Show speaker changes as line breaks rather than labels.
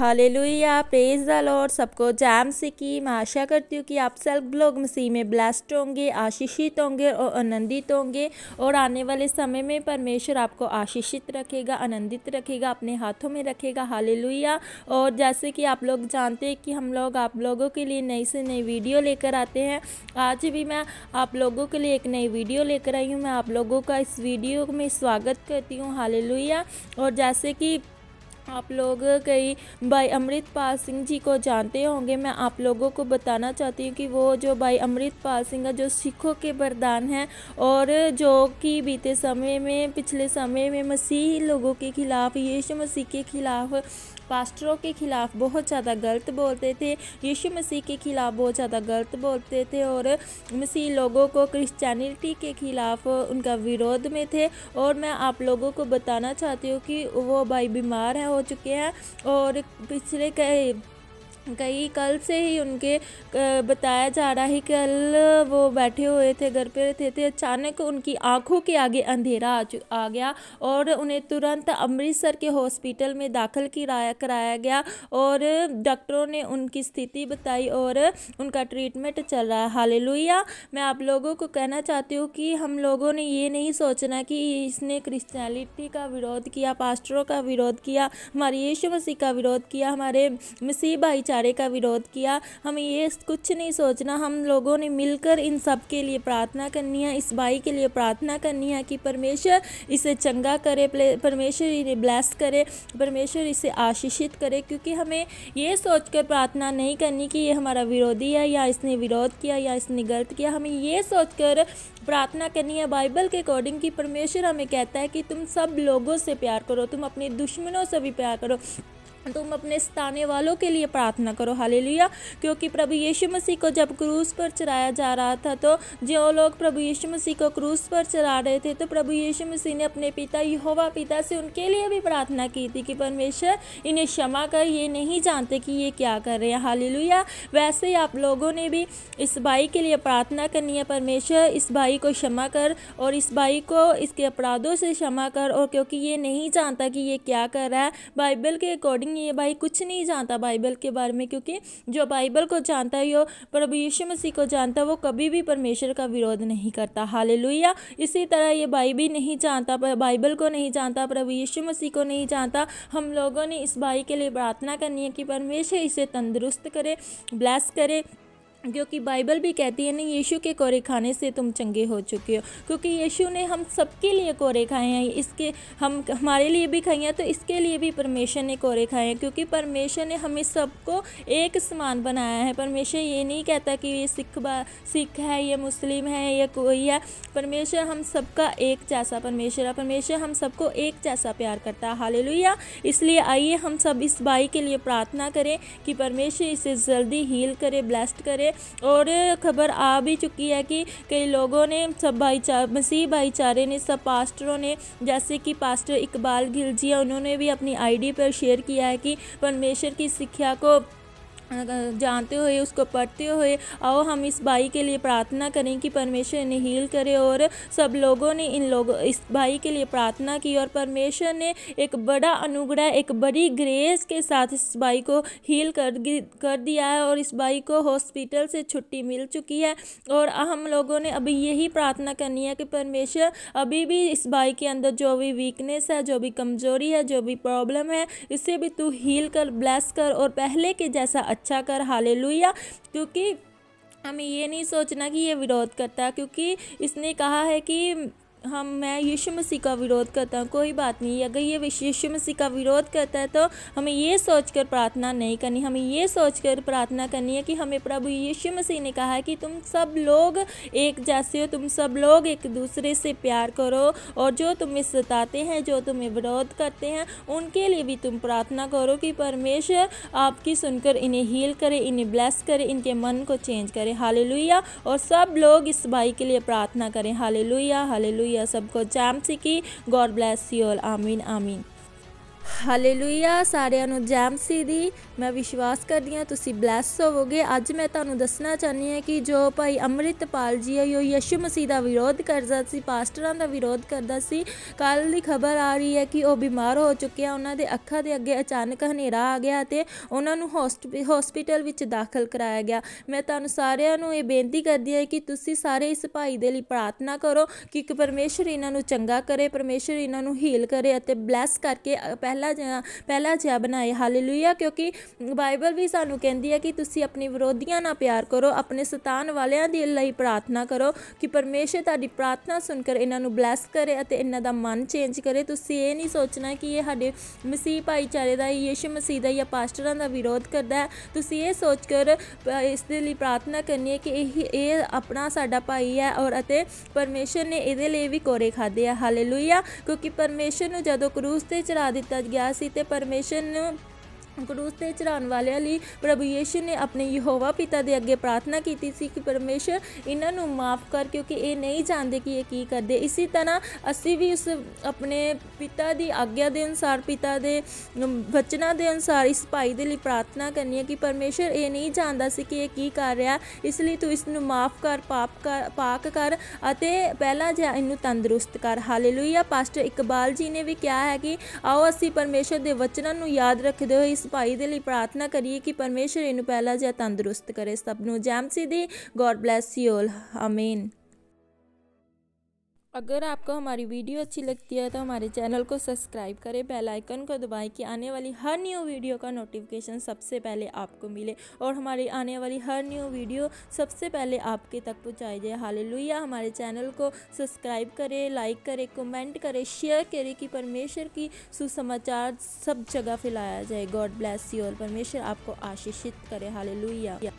हाले hallelujah praise the Lord सबको जैम से की मैं आशा करती हूँ कि आप सेल्फ ब्लॉग मसीह में ब्लेस्ड होंगे आशीषित होंगे और आनंदित होंगे और आने वाले समय में परमेश्वर आपको आशीषित रखेगा आनंदित रखेगा अपने हाथों में रखेगा हाले लुया और जैसे कि आप लोग जानते हैं कि हम लोग आप लोगों के लिए नई से नई वीडियो लेकर आते हैं आज भी मैं आप लोगों के लिए एक नई वीडियो लेकर आई हूँ मैं आप लोगों का इस वीडियो में स्वागत करती हूँ हाले और जैसे कि आप लोग कई भाई अमृतपाल सिंह जी को जानते होंगे मैं आप लोगों को बताना चाहती हूँ कि वो जो भाई अमृतपाल सिंह है जो सिखों के वरदान हैं और जो कि बीते समय में पिछले समय में मसीह लोगों के खिलाफ यीशु मसीह के खिलाफ पास्टरों के ख़िलाफ़ बहुत ज़्यादा गलत बोलते थे यीशु मसीह के ख़िलाफ़ बहुत ज़्यादा गलत बोलते थे और मसीह लोगों को क्रिश्चियनिटी के ख़िलाफ़ उनका विरोध में थे और मैं आप लोगों को बताना चाहती हूँ कि वो भाई बीमार हैं हो चुके हैं और पिछले कई कई कल से ही उनके बताया जा रहा है कल वो बैठे हुए थे घर पे थे थे अचानक उनकी आंखों के आगे अंधेरा आ, आ गया और उन्हें तुरंत अमृतसर के हॉस्पिटल में दाखिल किराया कराया गया और डॉक्टरों ने उनकी स्थिति बताई और उनका ट्रीटमेंट चल रहा है हाल मैं आप लोगों को कहना चाहती हूँ कि हम लोगों ने ये नहीं सोचना कि इसने क्रिश्चियनिटी का विरोध किया पास्टरों का विरोध किया हमारे यीशु मसीह का विरोध किया हमारे मसीह भाईचारे इशारे का विरोध किया हमें ये कुछ नहीं सोचना हम लोगों ने मिलकर इन सब के लिए प्रार्थना करनी है इस भाई के लिए प्रार्थना करनी है कि परमेश्वर इसे चंगा करे परमेश्वर इन्हें ब्लेस करे परमेश्वर इसे आशीषित करे क्योंकि हमें ये सोचकर प्रार्थना नहीं करनी कि ये हमारा विरोधी है या इसने विरोध किया या इसने गलत किया हमें ये सोचकर प्रार्थना करनी है बाइबल के अकॉर्डिंग कि परमेश्वर हमें कहता है कि तुम सब लोगों से प्यार करो तुम अपने दुश्मनों से भी प्यार करो तुम अपने सताने वालों के लिए प्रार्थना करो हालेलुया क्योंकि प्रभु यीशु मसीह को जब क्रूस पर चराया जा रहा था तो जो लोग प्रभु यीशु मसीह को क्रूस पर चरा रहे थे तो प्रभु यीशु मसीह ने अपने पिता यहोवा पिता से उनके लिए भी प्रार्थना की थी कि परमेश्वर इन्हें क्षमा कर ये नहीं जानते कि ये क्या कर रहे हैं हालेलुया वैसे ही आप लोगों ने भी इस भाई के लिए प्रार्थना करनी है परमेश्वर इस भाई को क्षमा कर और इस भाई को इसके अपराधों से क्षमा कर और क्योंकि ये नहीं जानता कि ये क्या कर रहा है बाइबल के अकॉर्डिंग अकॉर्डिंग ये भाई कुछ नहीं जानता बाइबल के बारे में क्योंकि जो बाइबल को जानता है प्रभु यीशु मसीह को जानता है वो कभी भी परमेश्वर का विरोध नहीं करता हाल इसी तरह ये भाई भी नहीं जानता बाइबल को नहीं जानता प्रभु यीशु मसीह को नहीं जानता हम लोगों ने इस भाई के लिए प्रार्थना करनी है कि परमेश्वर इसे तंदुरुस्त करे ब्लैस करे क्योंकि बाइबल भी कहती है ना यीशु के कोरे खाने से तुम चंगे हो चुके हो क्योंकि यीशु ने हम सबके लिए कोरे खाए हैं इसके हम हमारे लिए भी खाई हैं तो इसके लिए भी परमेश्वर ने कोरे खाए हैं क्योंकि परमेश्वर ने हमें सबको एक समान बनाया है परमेश्वर ये नहीं कहता कि ये सिख सिख है ये मुस्लिम है ये कोई है परमेश्वर हम सबका एक जैसा परमेश्वर है परमेश्वर हम सबको एक जैसा प्यार करता है हाल इसलिए आइए हम सब इस भाई के लिए प्रार्थना करें कि परमेश्वर इसे जल्दी हील करे ब्लेस्ड करे है और खबर आ भी चुकी है कि कई लोगों ने सब भाईचारा मसीह भाईचारे ने सब पास्टरों ने जैसे कि पास्टर इकबाल गिलजिया उन्होंने भी अपनी आईडी पर शेयर किया है कि परमेश्वर की शिक्षा को जानते हुए उसको पढ़ते हुए आओ हम इस भाई के लिए प्रार्थना करें कि परमेश्वर इन्हें हील करे और सब लोगों ने इन लोगों इस भाई के लिए प्रार्थना की और परमेश्वर ने एक बड़ा अनुग्रह एक बड़ी ग्रेस के साथ इस भाई को हील कर कर दिया है और इस भाई को हॉस्पिटल से छुट्टी मिल चुकी है और हम लोगों ने अभी यही प्रार्थना करनी है कि परमेश्वर अभी भी इस भाई के अंदर जो भी वीकनेस है जो भी कमज़ोरी है जो भी प्रॉब्लम है इसे भी तू हील कर ब्लेस कर और पहले के जैसा अच्छा कर हाले क्योंकि हमें ये नहीं सोचना कि ये विरोध करता है क्योंकि इसने कहा है कि हम मैं यीशु मसीह का विरोध करता हूँ कोई बात नहीं अगर ये यीशु मसीह का विरोध करता है तो हमें ये सोचकर प्रार्थना नहीं करनी हमें ये सोचकर प्रार्थना करनी है कि हमें प्रभु यीशु मसीह ने कहा है कि तुम सब लोग एक जैसे हो तुम सब लोग एक दूसरे से प्यार करो और जो तुम्हें सताते हैं जो तुम्हें विरोध करते हैं उनके लिए भी तुम प्रार्थना करो कि परमेश्वर आपकी सुनकर इन्हें हील करे इन्हें ब्लेस करे इनके मन को चेंज करे हालेलुया और सब लोग इस भाई के लिए प्रार्थना करें हालेलुया हालेलुया यह सबको जाम जैम गॉड ब्लेस यू ऑल आमीन आमीन ਹਾਲੇਲੂਇਆ ਸਾਰਿਆਂ ਨੂੰ ਜੈਮਸੀ ਦੀ ਮੈਂ ਵਿਸ਼ਵਾਸ ਕਰਦੀ ਹਾਂ ਤੁਸੀਂ ਬਲੈਸ ਹੋਵੋਗੇ ਅੱਜ ਮੈਂ ਤੁਹਾਨੂੰ ਦੱਸਣਾ ਚਾਹਨੀ ਹੈ ਕਿ ਜੋ ਭਾਈ ਅਮਰਿਤਪਾਲ ਜੀ ਹੈ ਉਹ ਯਸ਼ੂ ਮਸੀਹ ਦਾ ਵਿਰੋਧ ਕਰਦਾ ਸੀ ਪਾਸਟਰਾਂ ਦਾ ਵਿਰੋਧ ਕਰਦਾ ਸੀ ਕੱਲ ਦੀ ਖਬਰ ਆ ਰਹੀ ਹੈ ਕਿ ਉਹ ਬਿਮਾਰ ਹੋ ਚੁੱਕੇ ਆ ਉਹਨਾਂ ਦੇ ਅੱਖਾਂ ਦੇ ਅੱਗੇ ਅਚਾਨਕ ਹਨੇਰਾ ਆ ਗਿਆ ਤੇ ਉਹਨਾਂ ਨੂੰ ਹਸਪੀਟਲ ਵਿੱਚ ਦਾਖਲ ਕਰਾਇਆ ਗਿਆ ਮੈਂ ਤੁਹਾਨੂੰ ਸਾਰਿਆਂ ਨੂੰ ਇਹ ਬੇਨਤੀ ਕਰਦੀ ਹਾਂ ਕਿ ਤੁਸੀਂ ਸਾਰੇ ਇਸ ਭਾਈ ਦੇ ਲਈ ਪ੍ਰਾਰਥਨਾ ਕਰੋ ਕਿ ਪਰਮੇਸ਼ਰ ਇਹਨਾਂ ਨੂੰ ਚੰਗਾ ਕਰੇ ਪਰਮੇਸ਼ਰ ਇਹਨਾਂ ਨੂੰ ਹੀਲ ਕਰੇ ਅਤੇ ਬਲੈਸ ਕਰਕੇ ਪਹਿਲਾ ਪਹਿਲਾ ਜਿਹਾ ਪਹਿਲਾ ਜਿਹਾ ਬਣਾਏ ਹਾਲੇਲੂਇਆ ਕਿਉਂਕਿ ਬਾਈਬਲ ਵੀ ਸਾਨੂੰ ਕਹਿੰਦੀ ਹੈ ਕਿ ਤੁਸੀਂ ਆਪਣੇ ਵਿਰੋਧੀਆਂ ਨਾਲ ਪਿਆਰ ਕਰੋ ਆਪਣੇ ਸਤਾਨ ਵਾਲਿਆਂ ਦੇ ਲਈ ਪ੍ਰਾਰਥਨਾ ਕਰੋ ਕਿ ਪਰਮੇਸ਼ਰ ਤੁਹਾਡੀ ਪ੍ਰਾਰਥਨਾ ਸੁਣ ਕੇ ਇਹਨਾਂ ਨੂੰ ਬਲੈਸ ਕਰੇ ਅਤੇ ਇਹਨਾਂ ਦਾ ਮਨ ਚੇਂਜ ਕਰੇ ਤੁਸੀਂ ਇਹ ਨਹੀਂ ਸੋਚਣਾ ਕਿ ਇਹ ਸਾਡੇ ਮਸੀਹ ਭਾਈਚਾਰੇ ਦਾ ਯਿਸੂ ਮਸੀਹ ਦਾ ਜਾਂ ਪਾਸਟਰਾਂ ਦਾ ਵਿਰੋਧ ਕਰਦਾ ਹੈ ਤੁਸੀਂ ਇਹ ਸੋਚ ਕਰ ਇਸ ਦੇ ਲਈ ਪ੍ਰਾਰਥਨਾ ਕਰਨੀ ਹੈ ਕਿ ਇਹ ਇਹ ਆਪਣਾ ਸਾਡਾ ਭਾਈ ਹੈ ਔਰ ਅਤੇ ਪਰਮੇਸ਼ਰ ਨੇ ਇਹਦੇ ਲਈ ਵੀ ਕੋਰੇ ਖਾਦੇ ਆ ਹਾਲੇਲੂਇਆ ਕਿਉਂਕਿ ਪਰਮੇਸ਼ਰ ਨੂੰ ਜਦੋਂ ਕਰੂਸ ਤੇ ਚੜਾ ਦਿੱਤਾ ਗਿਆ યાસિતે પરમેશન ਕਰੂਸ ਤੇ ਚੜਾਉਣ ਵਾਲਿਆਂ ਲਈ ਪ੍ਰਭੂ ਯੇਸ਼ੂ ਨੇ ਆਪਣੇ ਯਹੋਵਾ ਪਿਤਾ ਦੇ ਅੱਗੇ ਪ੍ਰਾਰਥਨਾ ਕੀਤੀ ਸੀ ਕਿ ਪਰਮੇਸ਼ਰ ਇਹਨਾਂ ਨੂੰ ਮਾਫ ਕਰ ਕਿਉਂਕਿ ਇਹ ਨਹੀਂ ਜਾਣਦੇ ਕਿ ਇਹ ਕੀ ਕਰਦੇ ਇਸੇ ਤਰ੍ਹਾਂ ਅਸੀਂ ਵੀ ਉਸ ਆਪਣੇ ਪਿਤਾ ਦੀ ਆਗਿਆ ਦੇ ਅਨਸਾਰ ਪਿਤਾ ਦੇ ਵਚਨਾਂ ਦੇ ਅਨਸਾਰ ਇਸ ਭਾਈ ਦੇ ਲਈ ਪ੍ਰਾਰਥਨਾ ਕਰਨੀ ਹੈ ਕਿ ਪਰਮੇਸ਼ਰ ਇਹ ਨਹੀਂ ਜਾਣਦਾ ਸੀ ਕਿ ਇਹ ਕੀ ਕਰ ਰਿਹਾ ਇਸ ਲਈ ਤੂੰ ਇਸ ਨੂੰ ਮਾਫ ਕਰ ਪਾਪ ਕਰ ਪਾਕ ਕਰ ਅਤੇ ਪਹਿਲਾਂ ਜੇ ਇਹਨੂੰ ਤੰਦਰੁਸਤ ਕਰ ਹਾਲੇਲੂਇਆ ਪਾਸਟਰ ਇਕਬਾਲ ਜੀ ਨੇ ਵੀ ਕਿਹਾ ਹੈ ਕਿ ਆਓ ਅਸੀਂ ਪਰਮੇਸ਼ਰ ਦੇ ਵਚਨਾਂ ਨੂੰ ਯਾਦ ਰੱਖਦੇ ਹੋਏ ਇਸ ਭਾਈ ਦੇ ਲਈ ਪ੍ਰਾਰਥਨਾ ਕਰੀਏ ਕਿ ਪਰਮੇਸ਼ਰ ਇਹਨੂੰ ਪਹਿਲਾ ਜਿਹਾ ਤੰਦਰੁਸਤ ਕਰੇ ਸਭ ਨੂੰ ਜੈਮਸੀ ਦੀ ਗੋਡ ਬlesਸ ਯੂ ਆਲ ਆਮੀਨ अगर आपको हमारी वीडियो अच्छी लगती है तो हमारे चैनल को सब्सक्राइब करें बेल आइकन को दबाएं कि आने वाली हर न्यू वीडियो का नोटिफिकेशन सबसे पहले आपको मिले और हमारी आने वाली हर न्यू वीडियो सबसे पहले आपके तक पहुंचाई जाए हालेलुया हमारे चैनल को सब्सक्राइब करें लाइक करें कमेंट करें शेयर करें कि परमेश्वर की सुसमाचार सब जगह फैलाया जाए गॉड ब्लेस यू और परमेश्वर आपको आशीषित करे हाल